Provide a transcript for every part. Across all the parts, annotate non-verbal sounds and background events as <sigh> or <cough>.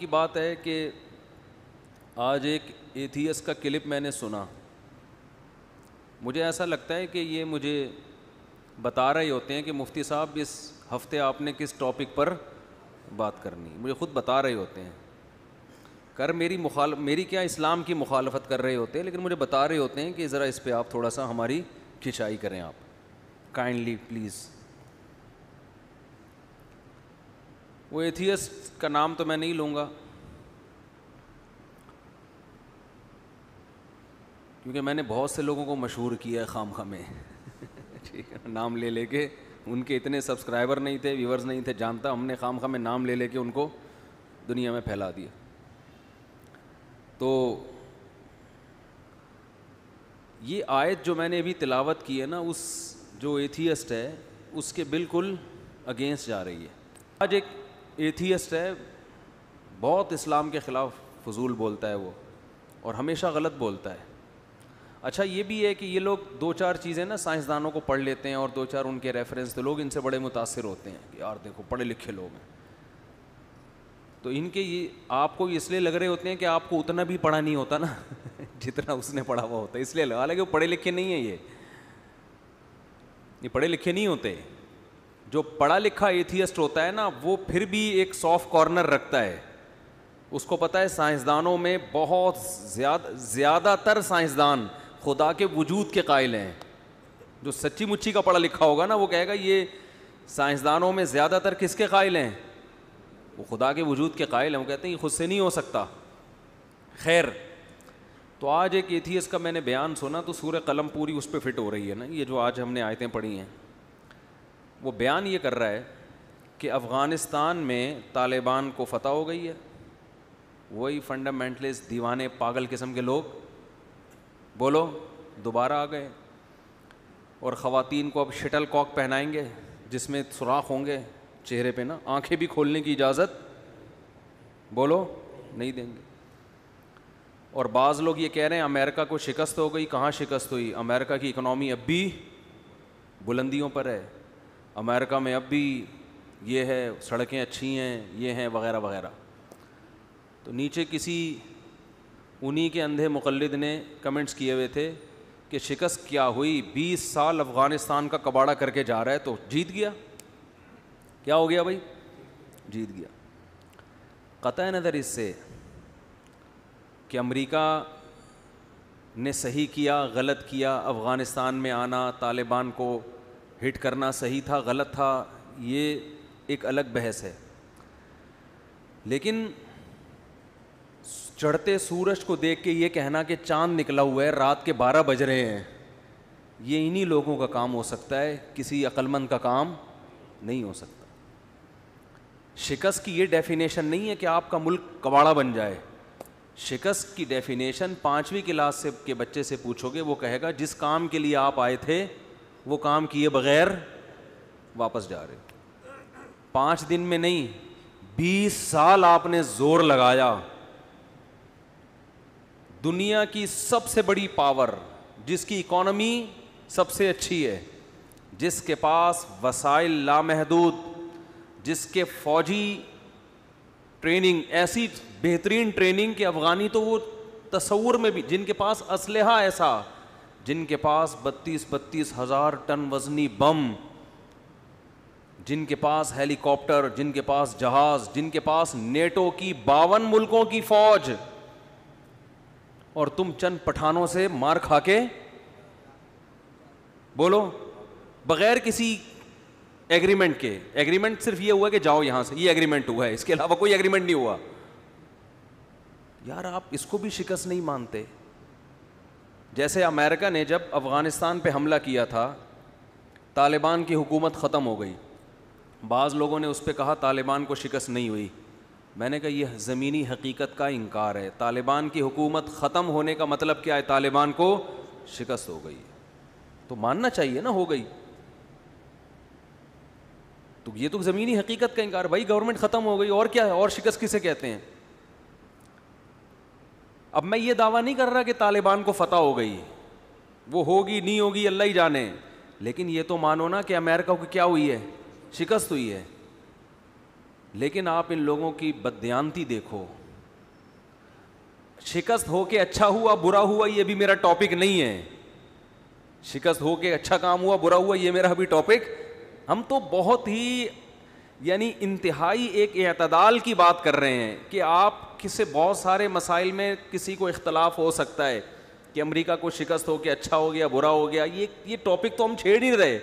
की बात है कि आज एक एथियस का क्लिप मैंने सुना मुझे ऐसा लगता है कि ये मुझे बता रहे होते हैं कि मुफ्ती साहब इस हफ्ते आपने किस टॉपिक पर बात करनी मुझे ख़ुद बता रहे होते हैं कर मेरी मुखाल मेरी क्या इस्लाम की मुखालफत कर रहे होते हैं लेकिन मुझे बता रहे होते हैं कि ज़रा इस पर आप थोड़ा सा हमारी खिंचाई करें आप काइंडली प्लीज़ वो एथियस्ट का नाम तो मैं नहीं लूँगा क्योंकि मैंने बहुत से लोगों को मशहूर किया है खाम खामे <laughs> ठीक है नाम ले लेके उनके इतने सब्सक्राइबर नहीं थे व्यूवर्स नहीं थे जानता हमने खाम खामे नाम ले लेके उनको दुनिया में फैला दिया तो ये आयत जो मैंने अभी तिलावत की है ना उस जो एथियस्ट है उसके बिल्कुल अगेंस्ट जा रही है आज एक एथियस्ट है बहुत इस्लाम के ख़िलाफ़ फजूल बोलता है वो और हमेशा गलत बोलता है अच्छा ये भी है कि ये लोग दो चार चीज़ें ना साइंसदानों को पढ़ लेते हैं और दो चार उनके रेफरेंस तो लोग इनसे बड़े मुतासर होते हैं कि यार देखो पढ़े लिखे लोग हैं तो इनके ये आपको इसलिए लग रहे होते हैं कि आपको उतना भी पढ़ा नहीं होता ना <laughs> जितना उसने पढ़ा हुआ होता है इसलिए हालांकि वो पढ़े लिखे नहीं है ये ये पढ़े लिखे नहीं होते जो पढ़ा लिखा एथियस्ट होता है ना वो फिर भी एक सॉफ्ट कॉर्नर रखता है उसको पता है साइंसदानों में बहुत ज़्यादा ज़्यादातर साइंसदान खुदा के वजूद के कायल हैं जो सच्ची मुच्छी का पढ़ा लिखा होगा ना वो कहेगा ये साइंसदानों में ज़्यादातर किसके कायल हैं वो खुदा के वजूद के कायल हैं वो कहते हैं ये खुद से नहीं हो सकता खैर तो आज एक एथियस का मैंने बयान सुना तो सूर्य कलम पूरी उस पर फिट हो रही है ना ये जो आज हमने आयतें पढ़ी हैं वो बयान ये कर रहा है कि अफ़गानिस्तान में तालिबान को फतह हो गई है वही फंडामेंटलिस्ट दीवाने पागल किस्म के लोग बोलो दोबारा आ गए और ख़वातीन को अब शटल कॉक पहनाएंगे जिसमें सुराख होंगे चेहरे पे ना आंखें भी खोलने की इजाज़त बोलो नहीं देंगे और बाज़ लोग ये कह रहे हैं अमेरिका को शिकस्त हो गई कहाँ शिकस्त हुई अमेरिका की इकनॉमी अब भी बुलंदियों पर है अमेरिका में अब भी ये है सड़कें अच्छी हैं ये हैं वगैरह वगैरह तो नीचे किसी उन्हीं के अंधे मुकलद ने कमेंट्स किए हुए थे कि शिकस्त क्या हुई बीस साल अफ़गानिस्तान का कबाड़ा करके जा रहा है तो जीत गया क्या हो गया भाई जीत गया क़त नज़र इससे कि अमरीका ने सही किया गलत किया अफ़गानिस्तान में आना तालिबान को हिट करना सही था गलत था ये एक अलग बहस है लेकिन चढ़ते सूरज को देख के ये कहना कि चांद निकला हुआ है रात के बारह बज रहे हैं ये इन्हीं लोगों का काम हो सकता है किसी अकलमंद का काम नहीं हो सकता शिकस्त की ये डेफिनेशन नहीं है कि आपका मुल्क कबाड़ा बन जाए शिकस्त की डेफिनेशन पाँचवीं क्लास से के बच्चे से पूछोगे वो कहेगा जिस काम के लिए आप आए थे वो काम किए बगैर वापस जा रहे पाँच दिन में नहीं बीस साल आपने जोर लगाया दुनिया की सबसे बड़ी पावर जिसकी इकोनॉमी सबसे अच्छी है जिसके पास वसाइल लामहदूद जिसके फौजी ट्रेनिंग ऐसी बेहतरीन ट्रेनिंग के अफ़गानी तो वो तस्वूर में भी जिनके पास असलहा ऐसा जिनके पास बत्तीस बत्तीस हज़ार टन वजनी बम जिनके पास हेलीकॉप्टर जिनके पास जहाज जिनके पास नेटो की बावन मुल्कों की फौज और तुम चंद पठानों से मार खा के बोलो बगैर किसी एग्रीमेंट के एग्रीमेंट सिर्फ ये हुआ कि जाओ यहां से ये एग्रीमेंट हुआ है इसके अलावा कोई एग्रीमेंट नहीं हुआ यार आप इसको भी शिकस्त नहीं मानते जैसे अमेरिका ने जब अफ़गानिस्तान पे हमला किया था तालिबान की हुकूमत ख़त्म हो गई बाज़ लोगों ने उस पर कहा तालिबान को शिकस्त नहीं हुई मैंने कहा यह ज़मीनी हकीकत का इनकार है तालिबान की हुकूमत ख़त्म होने का मतलब क्या है तालिबान को शिकस्त हो गई तो मानना चाहिए ना हो गई तो ये तो ज़मीनी हकीकत का इनकार भाई गवर्नमेंट ख़त्म हो गई और क्या है और शिकस्त किसे कहते हैं अब मैं ये दावा नहीं कर रहा कि तालिबान को फतेह हो गई वो होगी नहीं होगी अल्लाह ही जाने लेकिन ये तो मानो ना कि अमेरिका को क्या हुई है शिकस्त हुई है लेकिन आप इन लोगों की बदयांती देखो शिकस्त हो के अच्छा हुआ बुरा हुआ ये भी मेरा टॉपिक नहीं है शिकस्त हो के अच्छा काम हुआ बुरा हुआ ये मेरा अभी टॉपिक हम तो बहुत ही यानी इंतहाई एक अतदाल की बात कर रहे हैं कि आप किसी बहुत सारे मसाइल में किसी को इख्तलाफ हो सकता है कि अमरीका को शिकस्त हो गया अच्छा हो गया बुरा हो गया ये ये टॉपिक तो हम छेड़ ही रहे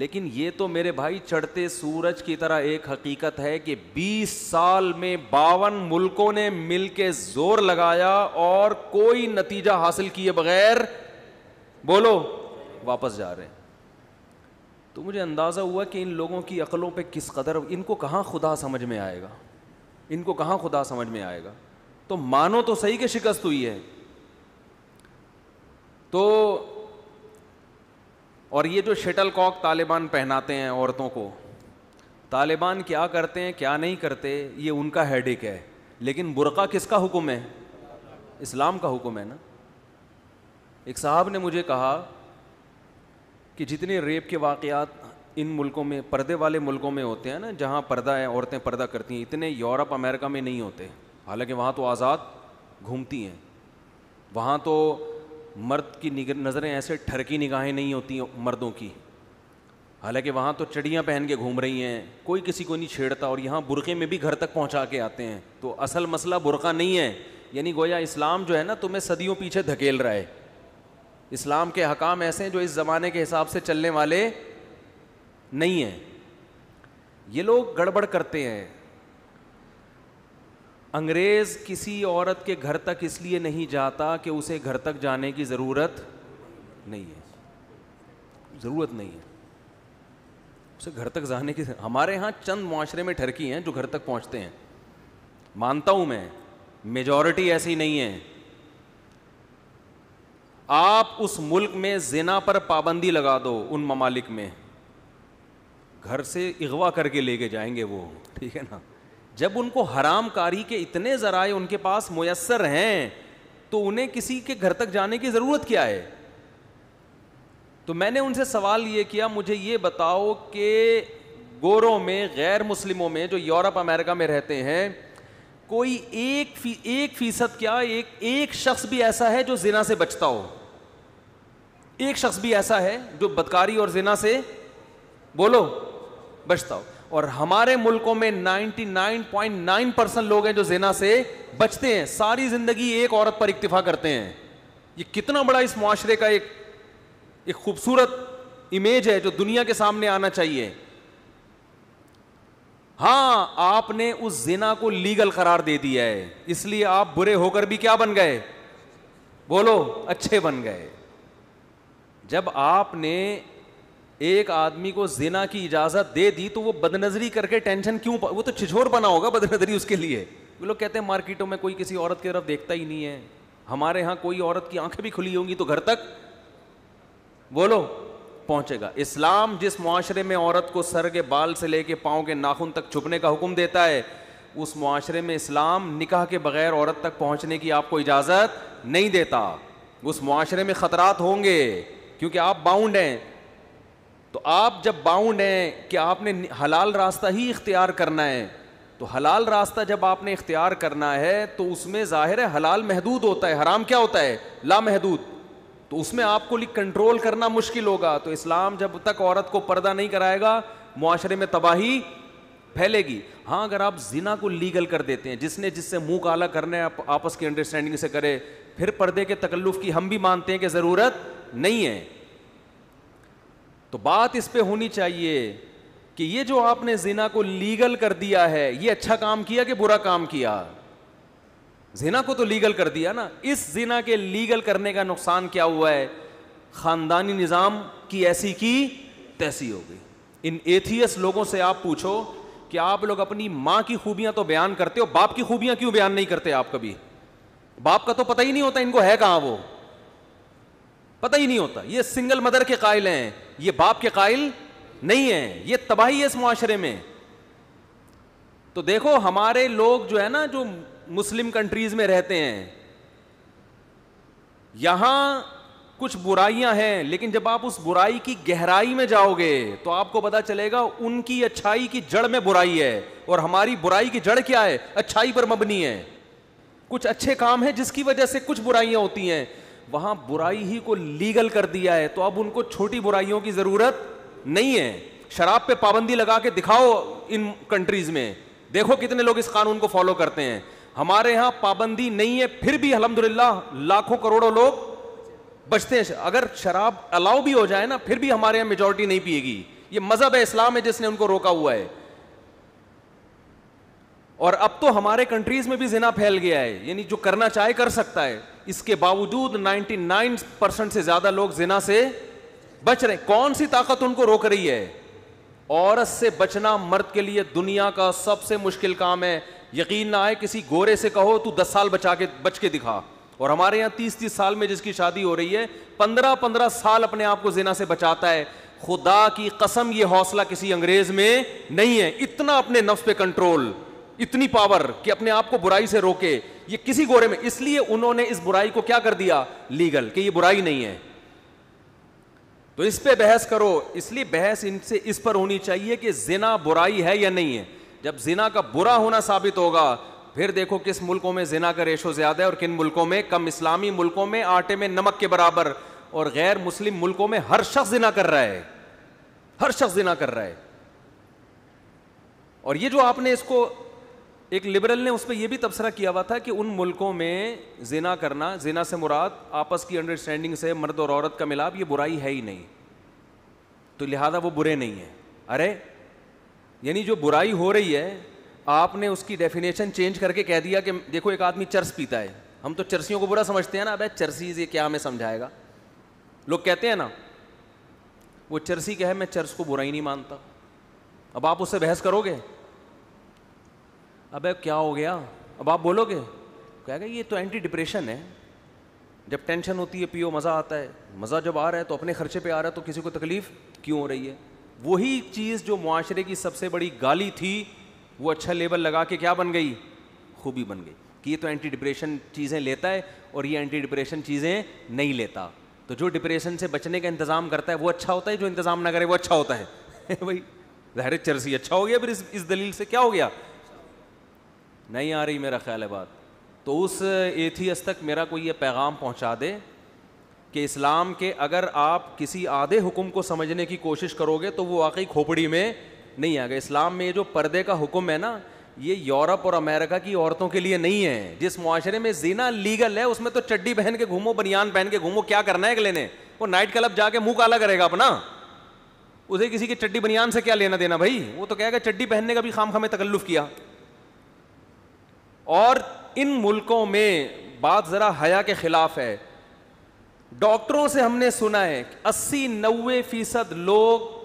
लेकिन ये तो मेरे भाई चढ़ते सूरज की तरह एक हकीकत है कि 20 साल में बावन मुल्कों ने मिल के जोर लगाया और कोई नतीजा हासिल किए बगैर बोलो वापस जा रहे हैं तो मुझे अंदाज़ा हुआ कि इन लोगों की अकलों पे किस कदर इनको कहाँ खुदा समझ में आएगा इनको कहाँ खुदा समझ में आएगा तो मानो तो सही के शिकस्त हुई है तो और ये जो शटल कॉक तालिबान पहनाते हैं औरतों को तालिबान क्या करते हैं क्या नहीं करते ये उनका हेडिक है लेकिन बुरका किसका हुक्म है इस्लाम का हुक्म है ना एक साहब ने मुझे कहा कि जितने रेप के वाक़ात इन मुल्कों में पर्दे वाले मुल्कों में होते हैं ना जहाँ पर्दा है औरतें पर्दा करती हैं इतने यूरोप अमेरिका में नहीं होते हालांकि वहाँ तो आज़ाद घूमती हैं वहाँ तो मर्द की नज़रें ऐसे ठरकी निगाहें नहीं होती मर्दों की हालांकि वहाँ तो चड़ियाँ पहन के घूम रही हैं कोई किसी को नहीं छेड़ता और यहाँ बुरक़े में भी घर तक पहुँचा के आते हैं तो असल मसला बुरक़ा नहीं है यानी गोया इस्लाम जो है ना तुम्हें सदियों पीछे धकेल रहा है इस्लाम के हकाम ऐसे हैं जो इस ज़माने के हिसाब से चलने वाले नहीं हैं ये लोग गड़बड़ करते हैं अंग्रेज़ किसी औरत के घर तक इसलिए नहीं जाता कि उसे घर तक जाने की ज़रूरत नहीं है ज़रूरत नहीं है उसे घर तक जाने की हमारे यहाँ चंद माशरे में ठरकी हैं जो घर तक पहुँचते हैं मानता हूँ मैं मेजॉरिटी ऐसी नहीं है आप उस मुल्क में जिना पर पाबंदी लगा दो उन ममालिक में घर से अगवा करके लेके जाएंगे वो ठीक है ना जब उनको हरामकारी के इतने ज़राए उनके पास मैसर हैं तो उन्हें किसी के घर तक जाने की ज़रूरत क्या है तो मैंने उनसे सवाल ये किया मुझे ये बताओ कि गोरों में गैर मुस्लिमों में जो यूरोप अमेरिका में रहते हैं कोई एक फी, एक फीसद क्या एक एक शख्स भी ऐसा है जो जिना से बचता हो एक शख्स भी ऐसा है जो बदकारी और जिना से बोलो बचता हो और हमारे मुल्कों में 99.9 परसेंट लोग हैं जो जिना से बचते हैं सारी जिंदगी एक औरत पर इक्तफा करते हैं ये कितना बड़ा इस माशरे का एक एक खूबसूरत इमेज है जो दुनिया के सामने आना चाहिए हाँ आपने उस जिना को लीगल करार दे दिया है इसलिए आप बुरे होकर भी क्या बन गए बोलो अच्छे बन गए जब आपने एक आदमी को जिना की इजाजत दे दी तो वो बदनजरी करके टेंशन क्यों वो तो छिछोर बना होगा बदनजरी उसके लिए वो लोग कहते हैं मार्केटों में कोई किसी औरत की तरफ देखता ही नहीं है हमारे यहां कोई औरत की आंखें भी खुली होंगी तो घर तक बोलो पहुंचेगा इस्लाम जिस मुआरे में औरत को सर के बाल से लेके पाँव के नाखून तक छुपने का हुक्म देता है उस माशरे में इस्लाम निकाह के बगैर औरत तक पहुंचने की आपको इजाज़त नहीं देता उस माशरे में ख़तरात होंगे क्योंकि आप बाउंड हैं तो आप जब बाउंड हैं कि आपने हलाल रास्ता ही इख्तियार करना है तो हलाल रास्ता जब आपने इख्तियार करना है तो उसमें ज़ाहिर है हलाल महदूद होता है हराम क्या होता है ला महदूद तो उसमें आपको कंट्रोल करना मुश्किल होगा तो इस्लाम जब तक औरत को पर्दा नहीं कराएगा माशरे में तबाही फैलेगी हाँ अगर आप जिना को लीगल कर देते हैं जिसने जिससे मुंह काला करने आप, आपस की अंडरस्टैंडिंग से करे फिर पर्दे के तकल्लुफ़ की हम भी मानते हैं कि ज़रूरत नहीं है तो बात इस पे होनी चाहिए कि ये जो आपने जिना को लीगल कर दिया है ये अच्छा काम किया कि बुरा काम किया जिना को तो लीगल कर दिया ना इस जिना के लीगल करने का नुकसान क्या हुआ है खानदानी निज़ाम की ऐसी की तैसी हो गई इन एथियस लोगों से आप पूछो कि आप लोग अपनी मां की खूबियां तो बयान करते हो बाप की खूबियां क्यों बयान नहीं करते आप कभी बाप का तो पता ही नहीं होता इनको है कहां वो पता ही नहीं होता ये सिंगल मदर के कायल हैं ये बाप के कायल नहीं है ये तबाही है इस माशरे में तो देखो हमारे लोग जो है ना जो मुस्लिम कंट्रीज में रहते हैं यहां कुछ बुराइयां हैं लेकिन जब आप उस बुराई की गहराई में जाओगे तो आपको पता चलेगा उनकी अच्छाई की जड़ में बुराई है और हमारी बुराई की जड़ क्या है अच्छाई पर मबनी है कुछ अच्छे काम है जिसकी वजह से कुछ बुराइयां होती हैं वहां बुराई ही को लीगल कर दिया है तो अब उनको छोटी बुराइयों की जरूरत नहीं है शराब पे पाबंदी लगा के दिखाओ इन कंट्रीज में देखो कितने लोग इस कानून को फॉलो करते हैं हमारे यहां पाबंदी नहीं है फिर भी अलहमदुल्ला लाखों करोड़ों लोग बचते हैं अगर शराब अलाउ भी हो जाए ना फिर भी हमारे यहाँ मेजोरिटी नहीं पिएगी ये मजहब है इस्लाम है जिसने उनको रोका हुआ है और अब तो हमारे कंट्रीज में भी जिना फैल गया है यानी जो करना चाहे कर सकता है इसके बावजूद 99 परसेंट से ज्यादा लोग जिना से बच रहे कौन सी ताकत उनको रोक रही है औरत से बचना मर्द के लिए दुनिया का सबसे मुश्किल काम है यकीन ना आए किसी गोरे से कहो तू दस साल बचा के बच के दिखा और हमारे यहां तीस तीस साल में जिसकी शादी हो रही है पंद्रह पंद्रह साल अपने आप को जिना से बचाता है खुदा की कसम यह हौसला किसी अंग्रेज में नहीं है इतना अपने नफ्स पे कंट्रोल इतनी पावर कि अपने आप को बुराई से रोके ये किसी गोरे में इसलिए उन्होंने इस बुराई को क्या कर दिया लीगल कि ये बुराई नहीं है तो इस पे बहस करो इसलिए बहस इनसे इस पर होनी चाहिए कि जिना बुराई है या नहीं है जब जिना का बुरा होना साबित होगा फिर देखो किस मुल्कों में जिना का रेशो ज्यादा है और किन मुल्कों में कम इस्लामी मुल्कों में आटे में नमक के बराबर और गैर मुस्लिम मुल्कों में हर शख्स जिना कर रहा है हर शख्स जिना कर रहा है और ये जो आपने इसको एक लिबरल ने उस पर यह भी तबसरा किया हुआ था कि उन मुल्कों में जिना करना जिना से मुराद आपस की अंडरस्टैंडिंग से मर्द और औरत का मिलाप ये बुराई है ही नहीं तो लिहाजा वो बुरे नहीं हैं अरे यानी जो बुराई हो रही है आपने उसकी डेफिनेशन चेंज करके कह दिया कि देखो एक आदमी चर्स पीता है हम तो चर्सियों को बुरा समझते हैं ना अब चर्सी ये क्या हमें समझाएगा लोग कहते हैं ना वो चर्सी क्या है मैं चर्स को बुराई नहीं मानता अब आप उससे बहस करोगे अबे क्या हो गया अब आप बोलोगे कहेगा ये तो एंटी डिप्रेशन है जब टेंशन होती है पियो मज़ा आता है मज़ा जब आ रहा है तो अपने खर्चे पे आ रहा है तो किसी को तकलीफ़ क्यों हो रही है वही चीज़ जो माशरे की सबसे बड़ी गाली थी वो अच्छा लेबल लगा के क्या बन गई खूबी बन गई कि ये तो एंटी डिप्रेशन चीज़ें लेता है और ये एंटी डिप्रेशन चीज़ें नहीं लेता तो जो डिप्रेशन से बचने का इंतज़ाम करता है वो अच्छा होता है जो इंतज़ाम ना करे वो अच्छा होता है भाई जहर चरसी अच्छा हो गया फिर इस, इस दलील से क्या हो गया नहीं आ रही मेरा ख्याल है बात तो उस एथियस तक मेरा कोई ये पैगाम पहुंचा दे कि इस्लाम के अगर आप किसी आधे हुक्म को समझने की कोशिश करोगे तो वो वाकई खोपड़ी में नहीं आएगा इस्लाम में ये जो पर्दे का हुक्म है ना ये यूरोप और अमेरिका की औरतों के लिए नहीं है जिस माशरे में जीना लीगल है उसमें तो चड्डी पहन के घूमो बनियान पहन के घूमो क्या करना है कि लेने वो नाइट क्लब जाके मुंह काला करेगा अपना उसे किसी की चड्डी बनियान से क्या लेना देना भाई वो तो कहेगा चड्डी पहनने का भी खाम खामे तकल्लुफ किया और इन मुल्कों में बात ज़रा हया के ख़िलाफ़ है डॉक्टरों से हमने सुना है कि अस्सी नब्बे फ़ीसद लोग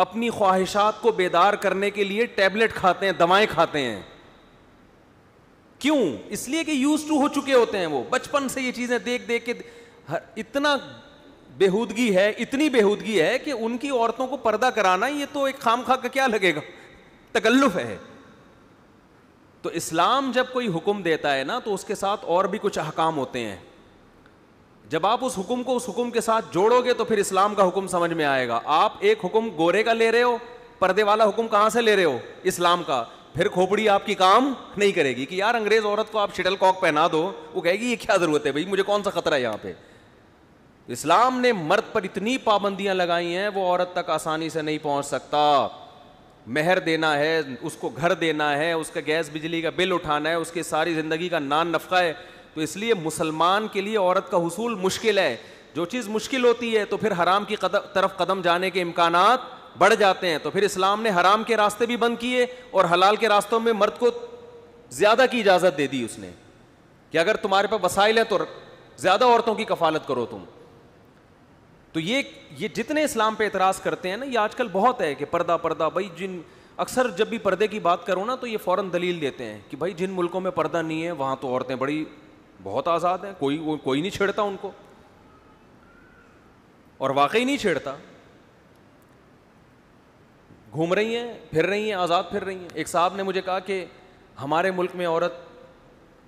अपनी ख्वाहिशात को बेदार करने के लिए टैबलेट खाते हैं दवाएं खाते हैं क्यों इसलिए कि यूज टू हो चुके होते हैं वो बचपन से ये चीज़ें देख देख के इतना बेहूदगी है इतनी बेहूदगी है कि उनकी औरतों को पर्दा कराना ये तो एक खाम खा का क्या लगेगा तकल्लुफ़ है तो इस्लाम जब कोई हुक्म देता है ना तो उसके साथ और भी कुछ अहकाम होते हैं जब आप उस हुक्म को उस हुक्म के साथ जोड़ोगे तो फिर इस्लाम का हुक्म समझ में आएगा आप एक हुक्म गोरे का ले रहे हो पर्दे वाला हुक्म कहां से ले रहे हो इस्लाम का फिर खोपड़ी आपकी काम नहीं करेगी कि यार अंग्रेज औरत को आप शिटल कॉक पहना दो वो कहेगी ये क्या जरूरत है भाई मुझे कौन सा खतरा है यहां पर इस्लाम ने मर्द पर इतनी पाबंदियां लगाई हैं वो औरत तक आसानी से नहीं पहुंच सकता मेहर देना है उसको घर देना है उसका गैस बिजली का बिल उठाना है उसकी सारी ज़िंदगी का नान नफ़ा है तो इसलिए मुसलमान के लिए औरत का हसूल मुश्किल है जो चीज़ मुश्किल होती है तो फिर हराम की कदम, तरफ कदम जाने के इम्कान बढ़ जाते हैं तो फिर इस्लाम ने हराम के रास्ते भी बंद किए और हलाल के रास्तों में मर्द को ज़्यादा की इजाज़त दे दी उसने कि अगर तुम्हारे पास वसाइल है तो ज़्यादा औरतों की कफालत करो तुम तो ये ये जितने इस्लाम पे एतराज़ करते हैं ना ये आजकल बहुत है कि पर्दा पर्दा भाई जिन अक्सर जब भी पर्दे की बात करो ना तो ये फ़ौर दलील देते हैं कि भाई जिन मुल्कों में पर्दा नहीं है वहाँ तो औरतें बड़ी बहुत आज़ाद हैं कोई कोई नहीं छेड़ता उनको और वाकई नहीं छेड़ता घूम रही हैं फिर रही हैं आज़ाद फिर रही हैं एक साहब ने मुझे कहा कि हमारे मुल्क में औरत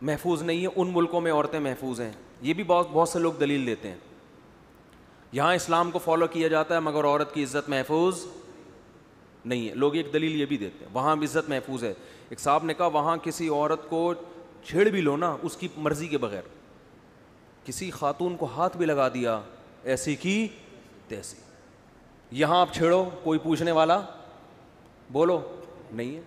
महफूज नहीं है उन मुल्कों में औरतें महफूज हैं ये भी बहुत बहुत से लोग दलील देते हैं यहाँ इस्लाम को फॉलो किया जाता है मगर औरत की इज्जत महफूज नहीं है लोग एक दलील ये भी देते हैं वहाँ भी इज्जत महफूज है एक साहब ने कहा वहाँ किसी औरत को छेड़ भी लो ना उसकी मर्ज़ी के बगैर किसी खातून को हाथ भी लगा दिया ऐसी की तैसी यहाँ आप छेड़ो कोई पूछने वाला बोलो नहीं है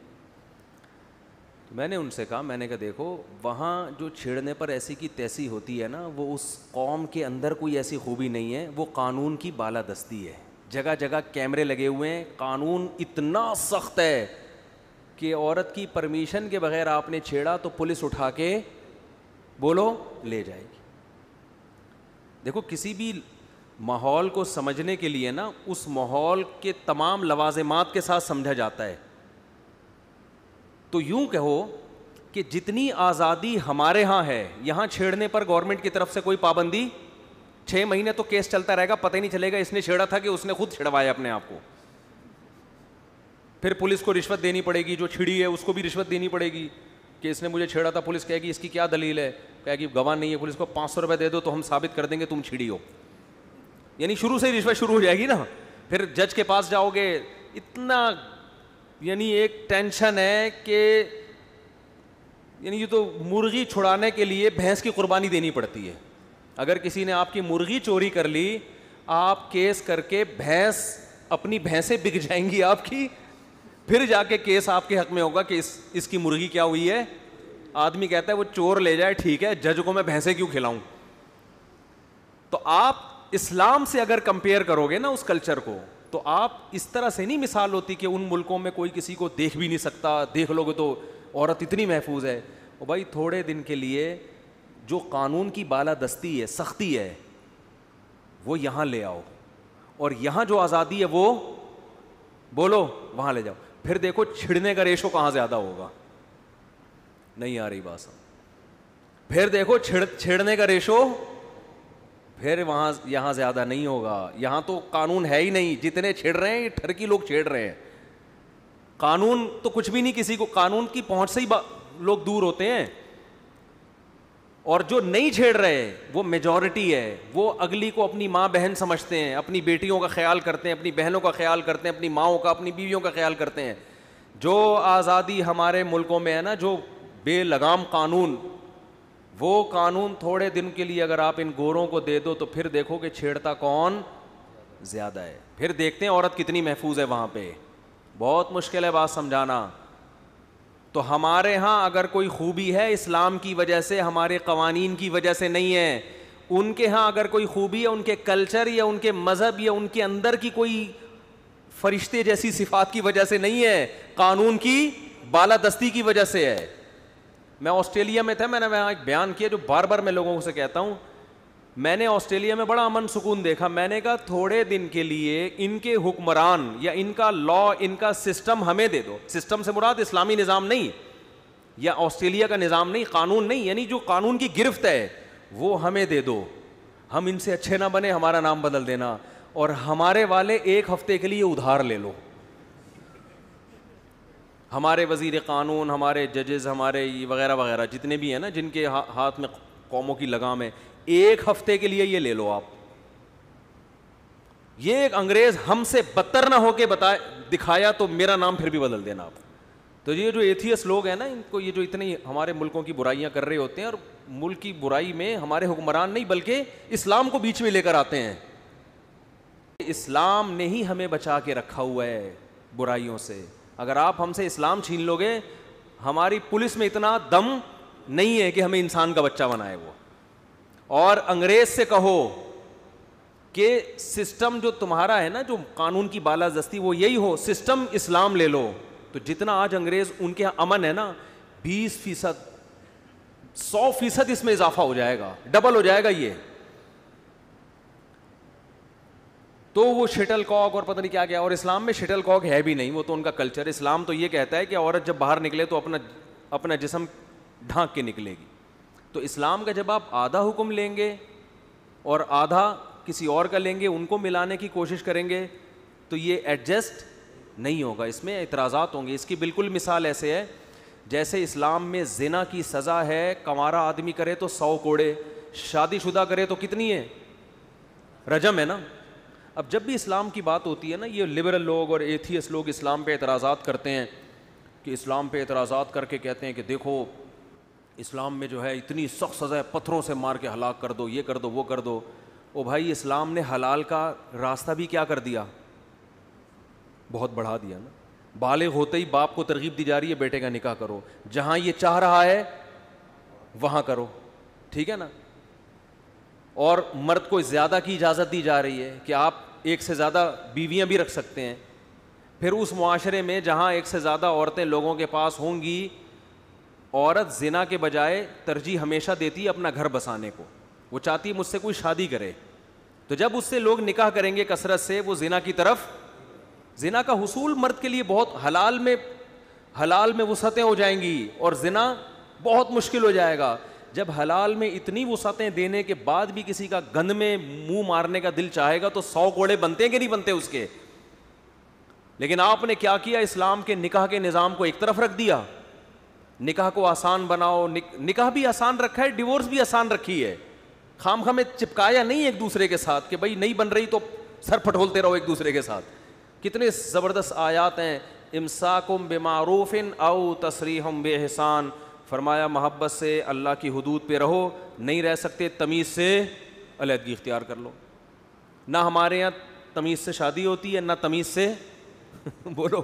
मैंने उनसे कहा मैंने कहा देखो वहाँ जो छेड़ने पर ऐसी की तैसी होती है ना वो उस कौम के अंदर कोई ऐसी खूबी नहीं है वो कानून की बाला दस्ती है जगह जगह कैमरे लगे हुए हैं कानून इतना सख्त है कि औरत की परमिशन के बगैर आपने छेड़ा तो पुलिस उठा के बोलो ले जाएगी देखो किसी भी माहौल को समझने के लिए ना उस माहौल के तमाम लवाजमात के साथ समझा जाता है तो यूं कहो कि जितनी आज़ादी हमारे यहां है यहां छेड़ने पर गवर्नमेंट की तरफ से कोई पाबंदी छह महीने तो केस चलता रहेगा पता ही नहीं चलेगा इसने छेड़ा था कि उसने खुद छिड़वाया अपने आप को फिर पुलिस को रिश्वत देनी पड़ेगी जो छिड़ी है उसको भी रिश्वत देनी पड़ेगी कि इसने मुझे छेड़ा था पुलिस कहेगी इसकी क्या दलील है कहेगी गवाह नहीं है पुलिस को पांच सौ रुपये दे दो तो हम साबित कर देंगे तुम छिड़ी हो यानी शुरू से ही रिश्वत शुरू हो जाएगी ना फिर जज के पास जाओगे इतना यानी एक टेंशन है कि यानी ये तो मुर्गी छुड़ाने के लिए भैंस की कुर्बानी देनी पड़ती है अगर किसी ने आपकी मुर्गी चोरी कर ली आप केस करके भैंस अपनी भैंसें बिक जाएंगी आपकी फिर जाके केस आपके हक में होगा कि इस इसकी मुर्गी क्या हुई है आदमी कहता है वो चोर ले जाए ठीक है जज को मैं भैंसे क्यों खिलाऊं तो आप इस्लाम से अगर कंपेयर करोगे ना उस कल्चर को तो आप इस तरह से नहीं मिसाल होती कि उन मुल्कों में कोई किसी को देख भी नहीं सकता देख लोगे तो औरत इतनी महफूज है और भाई थोड़े दिन के लिए जो कानून की बाला दस्ती है सख्ती है वो यहाँ ले आओ और यहाँ जो आज़ादी है वो बोलो वहाँ ले जाओ फिर देखो छिड़ने का रेशो कहाँ ज़्यादा होगा नहीं आ रही बात फिर देखो छिड़ छिड़ने का रेशो फिर वहाँ यहाँ ज़्यादा नहीं होगा यहाँ तो कानून है ही नहीं जितने छेड़ रहे हैं ये ठरकी लोग छेड़ रहे हैं कानून तो कुछ भी नहीं किसी को कानून की पहुँच से ही लोग दूर होते हैं और जो नहीं छेड़ रहे वो मेजॉरिटी है वो अगली को अपनी माँ बहन समझते हैं अपनी बेटियों का ख्याल करते हैं अपनी बहनों का ख्याल करते हैं अपनी माओं का अपनी बीवियों का ख्याल करते हैं जो आज़ादी हमारे मुल्कों में है ना जो बेलगाम कानून वो कानून थोड़े दिन के लिए अगर आप इन गोरों को दे दो तो फिर देखो कि छेड़ता कौन ज़्यादा है फिर देखते हैं औरत कितनी महफूज है वहाँ पे बहुत मुश्किल है बात समझाना तो हमारे यहाँ अगर कोई खूबी है इस्लाम की वजह से हमारे कवानीन की वजह से नहीं है उनके यहाँ अगर कोई खूबी है उनके कल्चर या उनके मज़हब या उनके अंदर की कोई फरिश्ते जैसी सिफात की वजह से नहीं है कानून की बालादस्ती की वजह से है मैं ऑस्ट्रेलिया में था मैंने वहाँ एक बयान किया जो बार बार मैं लोगों से कहता हूँ मैंने ऑस्ट्रेलिया में बड़ा अमन सुकून देखा मैंने कहा थोड़े दिन के लिए इनके हुक्मरान या इनका लॉ इनका सिस्टम हमें दे दो सिस्टम से मुराद इस्लामी निज़ाम नहीं या ऑस्ट्रेलिया का निज़ाम नहीं कानून नहीं यानी जो कानून की गिरफ्त है वो हमें दे दो हम इनसे अच्छे ना बने हमारा नाम बदल देना और हमारे वाले एक हफ्ते के लिए उधार ले लो हमारे वजीर कानून हमारे जजेज हमारे वगैरह वगैरह जितने भी हैं ना जिनके हा, हाथ में कौमों की लगाम है एक हफ्ते के लिए ये ले लो आप ये एक अंग्रेज हमसे बदतर ना होके बताए दिखाया तो मेरा नाम फिर भी बदल देना आप तो ये जो एथियस लोग हैं ना इनको ये जो इतनी हमारे मुल्कों की बुराइयां कर रहे होते हैं और मुल्क की बुराई में हमारे हुक्मरान नहीं बल्कि इस्लाम को बीच में लेकर आते हैं इस्लाम ने ही हमें बचा के रखा हुआ है बुराइयों से अगर आप हमसे इस्लाम छीन लोगे हमारी पुलिस में इतना दम नहीं है कि हमें इंसान का बच्चा बनाए वो और अंग्रेज से कहो कि सिस्टम जो तुम्हारा है ना जो कानून की बालाजस्ती वो यही हो सिस्टम इस्लाम ले लो तो जितना आज अंग्रेज उनके यहाँ अमन है ना 20 फीसद सौ फीसद इसमें इजाफा हो जाएगा डबल हो जाएगा ये तो वो शटल कॉक और पता नहीं क्या क्या और इस्लाम में शटल कॉक है भी नहीं वो तो उनका कल्चर इस्लाम तो ये कहता है कि औरत जब बाहर निकले तो अपना अपना जिसम ढांक के निकलेगी तो इस्लाम का जब आप आधा हुक्म लेंगे और आधा किसी और का लेंगे उनको मिलाने की कोशिश करेंगे तो ये एडजस्ट नहीं होगा इसमें एतराज़ात होंगे इसकी बिल्कुल मिसाल ऐसे है जैसे इस्लाम में जिना की सज़ा है कंवारा आदमी करे तो सौ कोड़े शादीशुदा करे तो कितनी है रजम है ना अब जब भी इस्लाम की बात होती है ना ये लिबरल लोग और एथियस लोग इस्लाम पे एतराज़ा करते हैं कि इस्लाम पे एतराज़ा करके कहते हैं कि देखो इस्लाम में जो है इतनी सख्त सज़ा पत्थरों से मार के हलाक कर दो ये कर दो वो कर दो ओ भाई इस्लाम ने हलाल का रास्ता भी क्या कर दिया बहुत बढ़ा दिया ना बालिग होते ही बाप को तरगीब दी जा रही है बेटे का निकाह करो जहाँ ये चाह रहा है वहाँ करो ठीक है ना और मर्द को ज़्यादा की इजाज़त दी जा रही है कि आप एक से ज़्यादा बीवियाँ भी रख सकते हैं फिर उस माशरे में जहाँ एक से ज़्यादा औरतें लोगों के पास होंगी औरत जिना के बजाय तरजीह हमेशा देती है अपना घर बसाने को वो चाहती मुझसे कोई शादी करे तो जब उससे लोग निकाह करेंगे कसरत से वो जिना की तरफ जिना का हसूल मर्द के लिए बहुत हलाल में हलाल में वसतें हो जाएंगी और जिना बहुत मुश्किल हो जाएगा जब हलाल में इतनी वसातें देने के बाद भी किसी का गंद में मुंह मारने का दिल चाहेगा तो सौ घोड़े बनते हैं कि नहीं बनते उसके लेकिन आपने क्या किया इस्लाम के निकाह के निज़ाम को एक तरफ रख दिया निकाह को आसान बनाओ निक, निकाह भी आसान रखा है डिवोर्स भी आसान रखी है खाम खामे चिपकाया नहीं एक दूसरे के साथ कि भाई नहीं बन रही तो सर फटोलते रहो एक दूसरे के साथ कितने ज़बरदस्त आयात हैं इमसाकुम बेमारूफ़िन आउ तसरीहम बेहसान फरमाया मोहब्बत से अल्लाह की हदूद पर रहो नहीं रह सकते तमीज़ से अलहदगी इख्तियार कर लो ना हमारे यहाँ तमीज़ से शादी होती है ना तमीज़ से <laughs> बोलो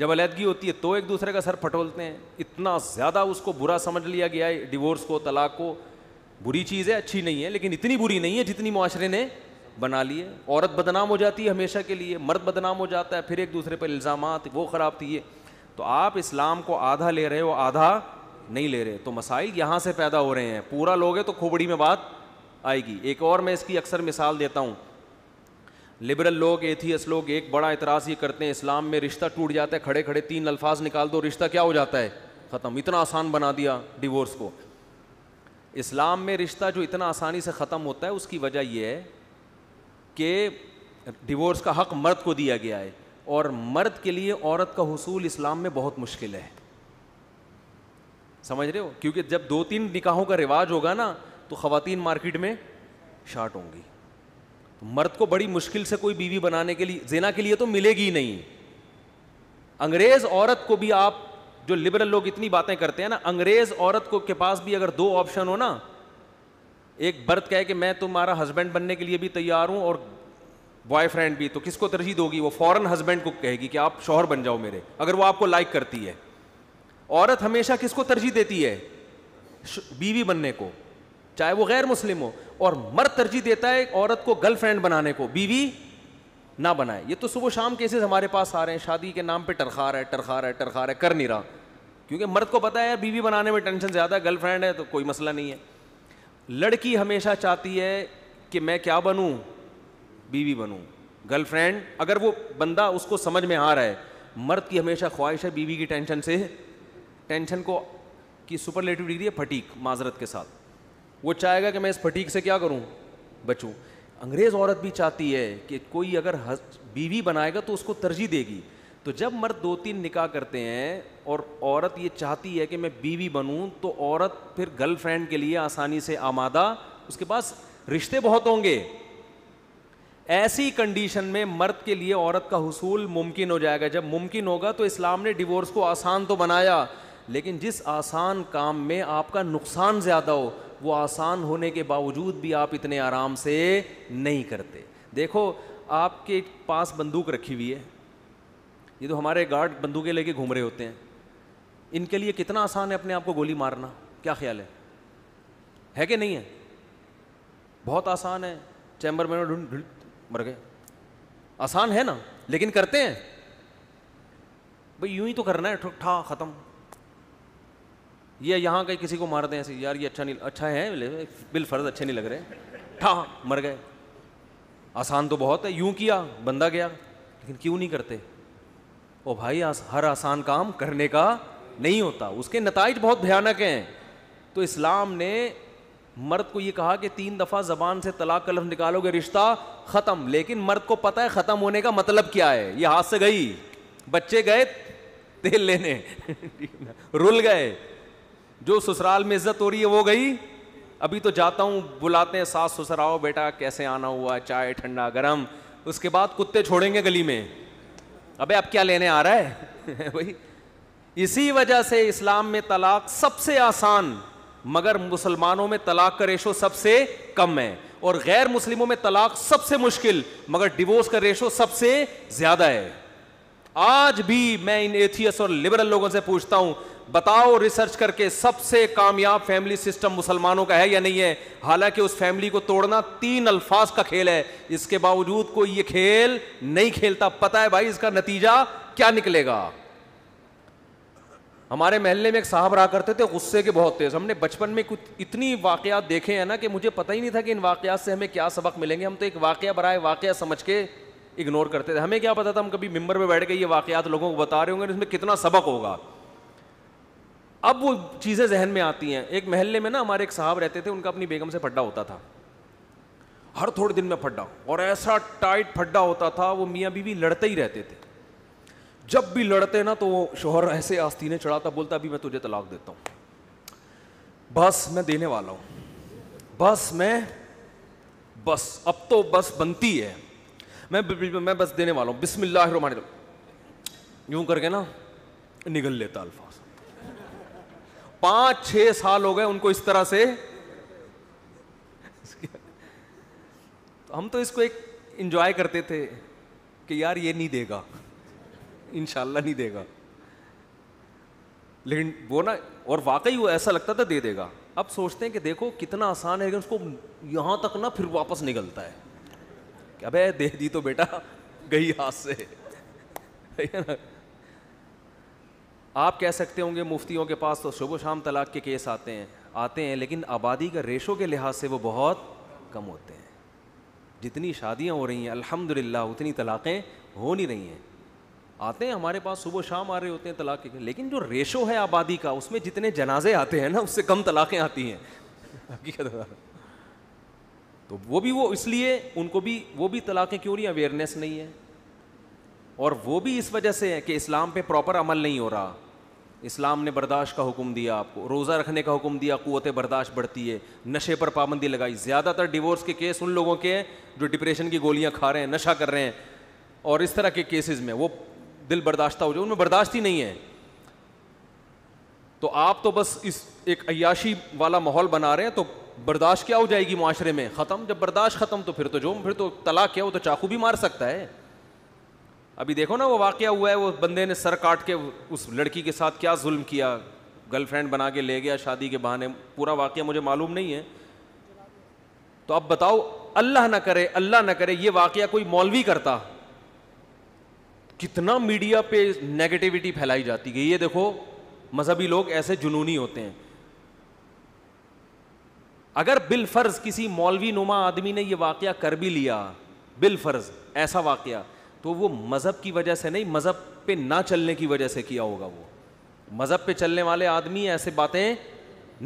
जब अलहदगी होती है तो एक दूसरे का सर फटोलते हैं इतना ज़्यादा उसको बुरा समझ लिया गया है डिवोर्स को तलाक को बुरी चीज़ है अच्छी नहीं है लेकिन इतनी बुरी नहीं है जितनी माशरे ने बना लिए औरत बदनाम हो जाती है हमेशा के लिए मर्द बदनाम हो जाता है फिर एक दूसरे पर इल्ज़ाम वो ख़राब थी ये तो आप इस्लाम को आधा ले रहे हो आधा नहीं ले रहे तो मसाइल यहाँ से पैदा हो रहे हैं पूरा लोगे तो खोबड़ी में बात आएगी एक और मैं इसकी अक्सर मिसाल देता हूँ लिबरल लोग एथियस लोग एक बड़ा इतराज़ ये करते हैं इस्लाम में रिश्ता टूट जाता है खड़े खड़े तीन अल्फाज निकाल दो रिश्ता क्या हो जाता है ख़त्म इतना आसान बना दिया डिवोर्स को इस्लाम में रिश्ता जो इतना आसानी से ख़त्म होता है उसकी वजह यह है कि डिवोर्स का हक मर्द को दिया गया है और मर्द के लिए औरत का हसूल इस्लाम में बहुत मुश्किल है समझ रहे हो क्योंकि जब दो तीन निकाहों का रिवाज होगा ना तो ख़वातीन मार्केट में शार्ट होंगी तो मर्द को बड़ी मुश्किल से कोई बीवी बनाने के लिए जेना के लिए तो मिलेगी ही नहीं अंग्रेज़ औरत को भी आप जो लिबरल लोग इतनी बातें करते हैं ना अंग्रेज़ औरत को के पास भी अगर दो ऑप्शन हो ना एक बर्द कहे कि मैं तुम्हारा हस्बैंड बनने के लिए भी तैयार हूं और बॉय फ्रेंड भी तो किसको तरजीह दोगी वो फॉरन हस्बैंड को कहेगी कि आप शोहर बन जाओ मेरे अगर वो आपको लाइक करती है औरत हमेशा किसको तरजीह देती है बीवी बनने को चाहे वो गैर मुस्लिम हो और मर्द तरजीह देता है औरत को गर्लफ्रेंड बनाने को बीवी ना बनाए ये तो सुबह शाम केसेस हमारे पास आ रहे हैं शादी के नाम पे टरखा रहा है टरखा रहा है टरखा रहा है कर नहीं रहा क्योंकि मर्द को पता है बीवी बनाने में टेंशन ज़्यादा है गर्लफ्रेंड है तो कोई मसला नहीं है लड़की हमेशा चाहती है कि मैं क्या बनूँ बीवी बनूं गर्लफ्रेंड अगर वो बंदा उसको समझ में आ रहा है मर्द की हमेशा ख्वाहिश है बीवी की टेंशन से टेंशन को की सुपरलेटिव डिग्री है फटीक माजरत के साथ वो चाहेगा कि मैं इस फटीक से क्या करूँ बचूँ अंग्रेज़ औरत भी चाहती है कि कोई अगर बीवी बनाएगा तो उसको तरजीह देगी तो जब मर्द दो तीन निकाह करते हैं और औरत ये चाहती है कि मैं बीवी बनूं तो औरत फिर गर्लफ्रेंड के लिए आसानी से आमादा उसके पास रिश्ते बहुत होंगे ऐसी कंडीशन में मर्द के लिए औरत का हसूल मुमकिन हो जाएगा जब मुमकिन होगा तो इस्लाम ने डिवोर्स को आसान तो बनाया लेकिन जिस आसान काम में आपका नुकसान ज़्यादा हो वो आसान होने के बावजूद भी आप इतने आराम से नहीं करते देखो आपके पास बंदूक रखी हुई है ये तो हमारे गार्ड बंदूकें लेके घूम रहे होते हैं इनके लिए कितना आसान है अपने आप को गोली मारना क्या ख्याल है है कि नहीं है बहुत आसान है चैम्बर में मर गए आसान है ना लेकिन करते हैं भाई यूं ही तो करना है ठा खत्म ये यहाँ गए किसी को मार दें ऐसे यार ये अच्छा नहीं अच्छा है बिल फर्ज अच्छे नहीं लग रहे ठा मर गए आसान तो बहुत है यूं किया बंदा गया लेकिन क्यों नहीं करते ओ भाई आस, हर आसान काम करने का नहीं होता उसके नतज बहुत भयानक हैं तो इस्लाम ने मर्द को यह कहा कि तीन दफ़ा जबान से तलाक का निकालोगे रिश्ता ख़त्म लेकिन मर्द को पता है ख़त्म होने का मतलब क्या है यह हाथ से गई बच्चे गए तेल लेने <laughs> रुल गए जो ससुराल में इज्जत हो रही है वो गई अभी तो जाता हूं बुलाते हैं सास ससुराओ बेटा कैसे आना हुआ चाय ठंडा गर्म उसके बाद कुत्ते छोड़ेंगे गली में अबे अब क्या लेने आ रहा है भाई <laughs> इसी वजह से इस्लाम में तलाक सबसे आसान मगर मुसलमानों में तलाक का रेशो सबसे कम है और गैर मुस्लिमों में तलाक सबसे मुश्किल मगर डिवोर्स का रेशो सबसे ज्यादा है आज भी मैं इन एथियस और लिबरल लोगों से पूछता हूं बताओ रिसर्च करके सबसे कामयाब फैमिली सिस्टम मुसलमानों का है या नहीं है हालांकि उस फैमिली को तोड़ना तीन अल्फाज का खेल है इसके बावजूद कोई ये खेल नहीं खेलता पता है भाई इसका नतीजा क्या निकलेगा हमारे महल्ले में एक साहब रहा करते थे गुस्से के बहुत तेज़ हमने बचपन में कुछ इतनी वाक़ात देखे हैं ना कि मुझे पता ही नहीं था कि इन वाक़ात से हमें क्या सबक मिलेंगे हम तो एक वाक़ बरए वाक़ समझ के इग्नोर करते थे हमें क्या पता था हम कभी मेम्बर पर बैठ गए ये वाक़ात लोगों को बता रहे होंगे इसमें कितना सबक होगा अब वो चीज़ें जहन में आती हैं एक महल्ले में ना हमारे एक साहब रहते थे उनका अपनी बेगम से फड्डा होता था हर थोड़े दिन में फड्डा और ऐसा टाइट फड्डा होता था वो मियाँ बीवी लड़ते ही रहते थे जब भी लड़ते ना तो वो शोहर ऐसे आस्तीने चढ़ाता बोलता अभी मैं तुझे तलाक देता हूं बस मैं देने वाला हूं बस मैं बस अब तो बस बनती है मैं मैं बस देने वाला हूँ बिस्मिल्लाह यूं करके ना निगल लेता अल्फाज पांच छह साल हो गए उनको इस तरह से हम तो इसको एक इंजॉय करते थे कि यार ये नहीं देगा इन शाला नहीं देगा लेकिन वो ना और वाकई वो ऐसा लगता था दे देगा अब सोचते हैं कि देखो कितना आसान है कि उसको यहाँ तक ना फिर वापस निकलता है कि अबे दे दी तो बेटा गई हाथ से आप कह सकते होंगे मुफ्तियों के पास तो सुबह शाम तलाक के केस आते हैं आते हैं लेकिन आबादी के रेशों के लिहाज से वो बहुत कम होते हैं जितनी शादियां हो रही हैं अल्हम्दुलिल्लाह उतनी तलाक़ें हो नहीं रही हैं आते हैं हमारे पास सुबह शाम आ रहे होते हैं तलाक के लेकिन जो रेशो है आबादी का उसमें जितने जनाजे आते हैं ना उससे कम तलाक़ें आती हैं तो वो भी वो इसलिए उनको भी वो भी तलाक़ें क्यों नहीं अवेयरनेस नहीं है और वो भी इस वजह से है कि इस्लाम पे प्रॉपर अमल नहीं हो रहा इस्लाम ने बर्दाश्त का हुक्म दिया आपको रोज़ा रखने का हुक्म दिया क़वत बर्दाश्त बढ़ती है नशे पर पाबंदी लगाई ज़्यादातर डिवोर्स के केस उन लोगों के हैं जो डिप्रेशन की गोलियां खा रहे हैं नशा कर रहे हैं और इस तरह के केसेस में वो दिल बर्दाश्त हो जाए उनमें बर्दाश्त ही नहीं है तो आप तो बस इस एक अयाशी वाला माहौल बना रहे हैं तो बर्दाश्त क्या हो जाएगी माशरे में ख़त्म जब बर्दाश्त ख़त्म तो फिर तो जो फिर तो तलाक क्या वो तो चाकू भी मार सकता है अभी देखो ना वो वाक्य हुआ है वो बंदे ने सर काट के उस लड़की के साथ क्या जुल्म किया गर्लफ्रेंड बना के ले गया शादी के बहाने पूरा वाक्य मुझे मालूम नहीं है तो अब बताओ अल्लाह ना करे अल्लाह ना करे ये वाक्य कोई मौलवी करता कितना मीडिया पे नेगेटिविटी फैलाई जाती है ये देखो मजहबी लोग ऐसे जुनूनी होते हैं अगर बिलफर्ज किसी मौलवी नुमा आदमी ने यह वाक़ कर भी लिया बिलफर्ज ऐसा वाक्य तो वो मज़हब की वजह से नहीं मज़हब पे ना चलने की वजह से किया होगा वो मज़हब पे चलने वाले आदमी ऐसे बातें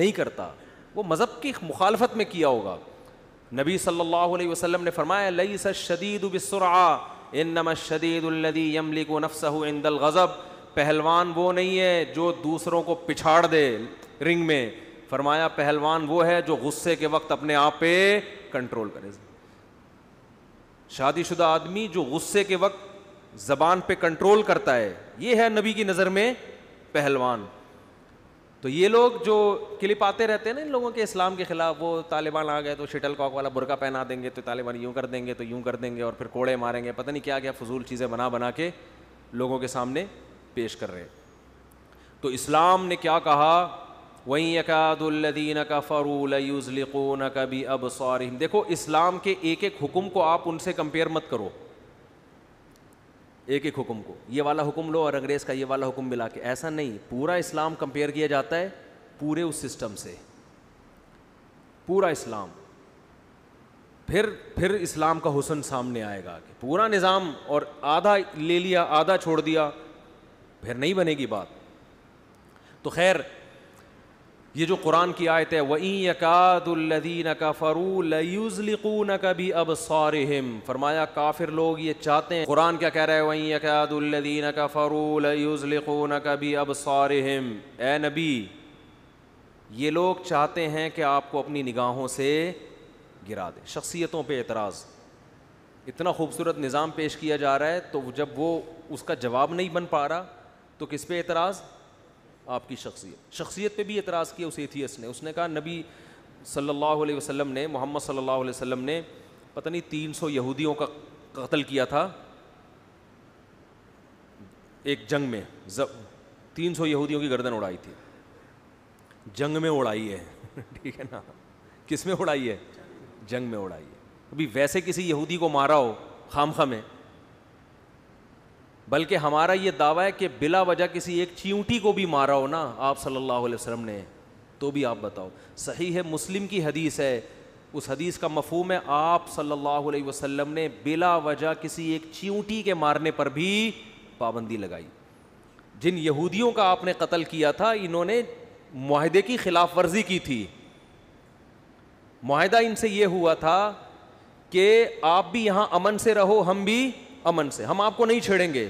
नहीं करता वो मज़हब की मुखालफत में किया होगा नबी सल्लल्लाहु अलैहि वसल्लम ने फरमाया लई सदीद बिसरा इन नम शदीदुल्लदी यमलिको नफसहू इंदल गज़ब पहलवान वो नहीं है जो दूसरों को पिछाड़ दे रिंग में फरमाया पहलवान वो है जो गुस्से के वक्त अपने आप पे कंट्रोल करे शादीशुदा आदमी जो गुस्से के वक्त ज़बान पे कंट्रोल करता है ये है नबी की नज़र में पहलवान तो ये लोग जो क्लिप आते रहते हैं ना इन लोगों के इस्लाम के खिलाफ वो तालिबान आ गए तो शटल कॉक वाला बुरका पहना देंगे तो तालिबान यूँ कर देंगे तो यूँ कर देंगे और फिर कोड़े मारेंगे पता नहीं क्या क्या फजूल चीज़ें बना बना के लोगों के सामने पेश कर रहे हैं तो इस्लाम ने क्या कहा वहीं यकादुल्लदीन का फ़रूलयूज़लिकून कभी अब देखो इस्लाम के एक एक हुक्म को आप उनसे कंपेयर मत करो एक एक हुक्म को ये वाला हुक्म लो और अंग्रेज़ का ये वाला हुक्म मिला के ऐसा नहीं पूरा इस्लाम कंपेयर किया जाता है पूरे उस सिस्टम से पूरा इस्लाम फिर फिर इस्लाम का हुसन सामने आएगा कि पूरा निज़ाम और आधा ले लिया आधा छोड़ दिया फिर नहीं बनेगी बात तो खैर ये जो कुरान की आयत है वही यकादीन का फ़रूलकून कभी अब सारहम फरमाया काफिर लोग ये चाहते हैं कुरान क्या कह रहा है वही यकादीन का फ़रूलकून कभी अब सारहम ए नबी ये लोग चाहते हैं कि आपको अपनी निगाहों से गिरा दें शख्सियतों पर एतराज़ इतना खूबसूरत निज़ाम पेश किया जा रहा है तो जब वो उसका जवाब नहीं बन पा रहा तो किस पे एतराज़ आपकी शख्सियत शख्सियत पे भी एतराज़ किया उस एथियस ने उसने कहा नबी सल्लल्लाहु अलैहि वसल्लम ने मोहम्मद सल्लल्लाहु अलैहि वसल्लम ने पता नहीं तीन सौ यहूदियों का कत्ल किया था एक जंग में जब सौ यहूदियों की गर्दन उड़ाई थी जंग में उड़ाई है <laughs> ठीक है ना किस में उड़ाई है जंग में उड़ाई है अभी वैसे किसी यहूदी को मारा हो खाम खा में बल्कि हमारा ये दावा है कि बिला वजह किसी एक चींटी को भी मारा हो ना आप सल्लल्लाहु अलैहि वसल्लम ने तो भी आप बताओ सही है मुस्लिम की हदीस है उस हदीस का मफहम है आप सल्लल्लाहु अलैहि वसल्लम ने बिला वजह किसी एक चींटी के मारने पर भी पाबंदी लगाई जिन यहूदियों का आपने कत्ल किया था इन्होंने माहदे की खिलाफ वर्जी की थी माहदा इनसे ये हुआ था कि आप भी यहाँ अमन से रहो हम भी अमन से हम आपको नहीं छेड़ेंगे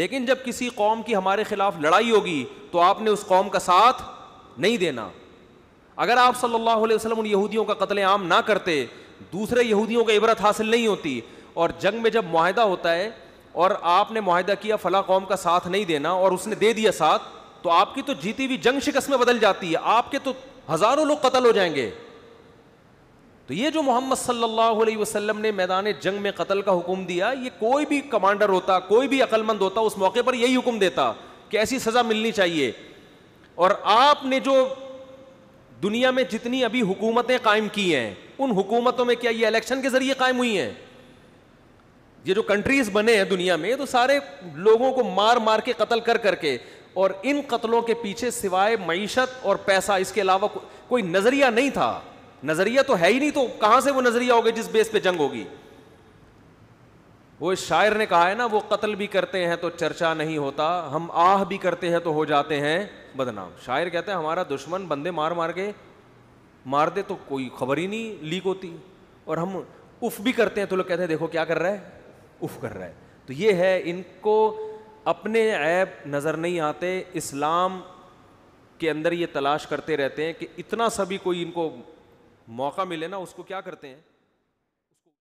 लेकिन जब किसी कौम की हमारे खिलाफ लड़ाई होगी तो आपने उस कौम का साथ नहीं देना अगर आप सल्लल्लाहु अलैहि वसल्लम उन यहूदियों का कत्ल आम ना करते दूसरे यहूदियों का इबरत हासिल नहीं होती और जंग में जब माहिदा होता है और आपने माहिदा किया फला कौम का साथ नहीं देना और उसने दे दिया साथ तो आपकी तो जीती हुई जंग शिकस्त में बदल जाती है आपके तो हज़ारों लोग कत्ल हो जाएंगे तो ये जो मोहम्मद सल्लल्लाहु अलैहि वसल्लम ने मैदान जंग में कत्ल का हुक्म दिया ये कोई भी कमांडर होता कोई भी अकलमंद होता उस मौके पर यही हुक्म देता कि ऐसी सज़ा मिलनी चाहिए और आपने जो दुनिया में जितनी अभी हुकूमतें कायम की हैं उन हुकूमतों में क्या ये इलेक्शन के ज़रिए कायम हुई हैं ये जो कंट्रीज बने हैं दुनिया में तो सारे लोगों को मार मार के कत्ल कर करके और इन कत्लों के पीछे सिवाय मीशत और पैसा इसके अलावा को, कोई नज़रिया नहीं था नजरिया तो है ही नहीं तो कहां से वो नजरिया होगा जिस बेस पे जंग होगी वो इस शायर ने कहा है ना वो कत्ल भी करते हैं तो चर्चा नहीं होता हम आह भी करते हैं तो हो जाते हैं बदनाम शायर कहते हैं हमारा दुश्मन बंदे मार मार के मार दे तो कोई खबर ही नहीं लीक होती और हम उफ भी करते हैं तो लोग कहते हैं देखो क्या कर रहा है उफ कर रहा है तो ये है इनको अपने ऐप नज़र नहीं आते इस्लाम के अंदर ये तलाश करते रहते हैं कि इतना सभी कोई इनको मौका मिले ना उसको क्या करते हैं